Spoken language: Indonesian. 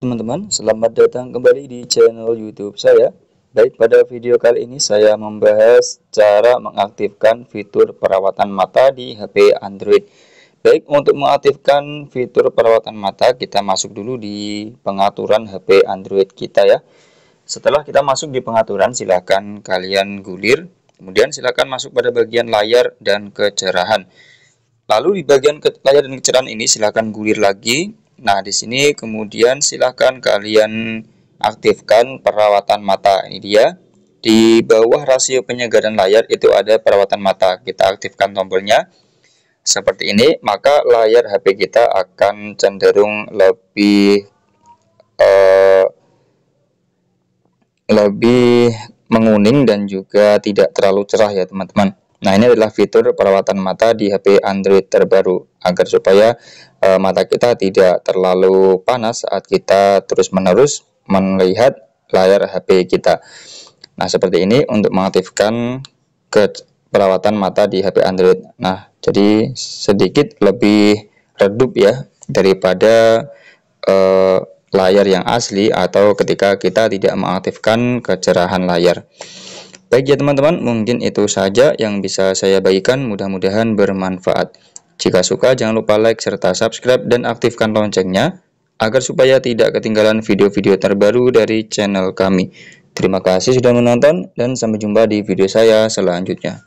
teman-teman, selamat datang kembali di channel YouTube saya. Baik, pada video kali ini saya membahas cara mengaktifkan fitur perawatan mata di HP Android. Baik, untuk mengaktifkan fitur perawatan mata, kita masuk dulu di pengaturan HP Android kita ya. Setelah kita masuk di pengaturan, silahkan kalian gulir. Kemudian silahkan masuk pada bagian layar dan kecerahan. Lalu di bagian layar dan kecerahan ini silahkan gulir lagi Nah, di sini kemudian silahkan kalian aktifkan perawatan mata. Ini dia. Di bawah rasio penyegaran layar itu ada perawatan mata. Kita aktifkan tombolnya seperti ini, maka layar HP kita akan cenderung lebih uh, lebih menguning dan juga tidak terlalu cerah ya, teman-teman. Nah, ini adalah fitur perawatan mata di HP Android terbaru agar supaya e, mata kita tidak terlalu panas saat kita terus-menerus melihat layar HP kita. Nah, seperti ini untuk mengaktifkan ke perawatan mata di HP Android. Nah, jadi sedikit lebih redup ya daripada e, layar yang asli atau ketika kita tidak mengaktifkan kecerahan layar. Baik ya teman-teman, mungkin itu saja yang bisa saya bagikan, mudah-mudahan bermanfaat. Jika suka jangan lupa like serta subscribe dan aktifkan loncengnya agar supaya tidak ketinggalan video-video terbaru dari channel kami. Terima kasih sudah menonton dan sampai jumpa di video saya selanjutnya.